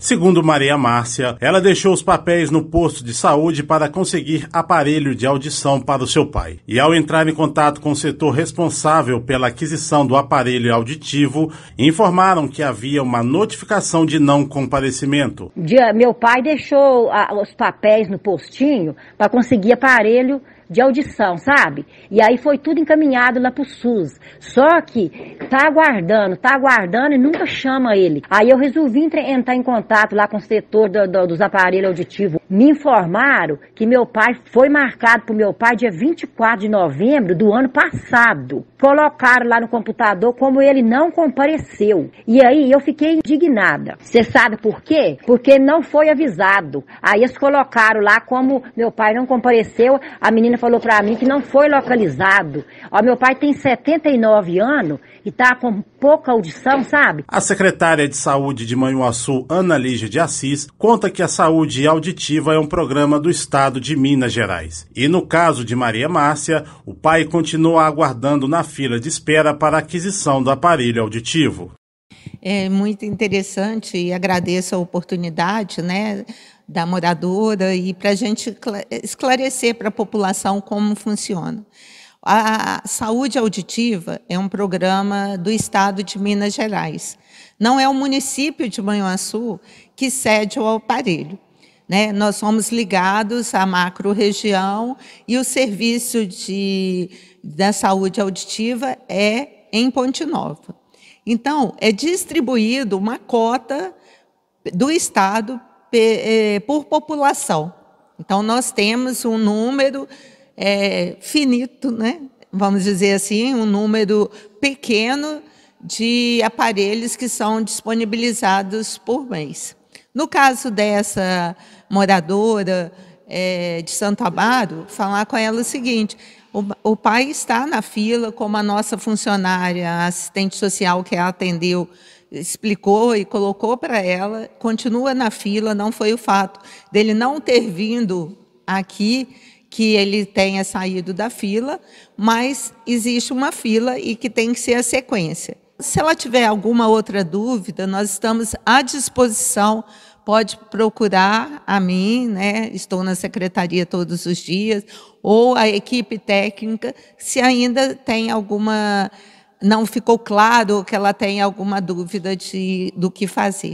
Segundo Maria Márcia, ela deixou os papéis no posto de saúde para conseguir aparelho de audição para o seu pai. E ao entrar em contato com o setor responsável pela aquisição do aparelho auditivo, informaram que havia uma notificação de não comparecimento. Dia, meu pai deixou a, ah, os papéis no postinho para conseguir aparelho de audição, sabe? E aí foi tudo encaminhado lá pro SUS. Só que tá aguardando, tá aguardando e nunca chama ele. Aí eu resolvi entrar em contato lá com o setor do, do, dos aparelhos auditivos. Me informaram que meu pai foi marcado pro meu pai dia 24 de novembro do ano passado. Colocaram lá no computador como ele não compareceu. E aí eu fiquei indignada. Você sabe por quê? Porque não foi avisado. Aí eles colocaram lá como meu pai não compareceu, a menina falou para mim que não foi localizado. Ó, meu pai tem 79 anos e está com pouca audição, sabe? A secretária de Saúde de Manhuaçu, Ana Lígia de Assis, conta que a saúde auditiva é um programa do Estado de Minas Gerais. E no caso de Maria Márcia, o pai continua aguardando na fila de espera para a aquisição do aparelho auditivo. É muito interessante e agradeço a oportunidade, né? da moradora e para a gente esclarecer para a população como funciona. A saúde auditiva é um programa do Estado de Minas Gerais. Não é o município de Manhuaçu que cede o aparelho. Né? Nós somos ligados à macro-região e o serviço de, da saúde auditiva é em Ponte Nova. Então, é distribuído uma cota do Estado é, por população. Então, nós temos um número é, finito, né? vamos dizer assim, um número pequeno de aparelhos que são disponibilizados por mês. No caso dessa moradora é, de Santo Amaro, falar com ela o seguinte: o, o pai está na fila, como a nossa funcionária, a assistente social que a atendeu, explicou e colocou para ela, continua na fila, não foi o fato dele não ter vindo aqui que ele tenha saído da fila, mas existe uma fila e que tem que ser a sequência. Se ela tiver alguma outra dúvida, nós estamos à disposição pode procurar a mim, né? estou na secretaria todos os dias, ou a equipe técnica, se ainda tem alguma, não ficou claro que ela tem alguma dúvida de, do que fazer.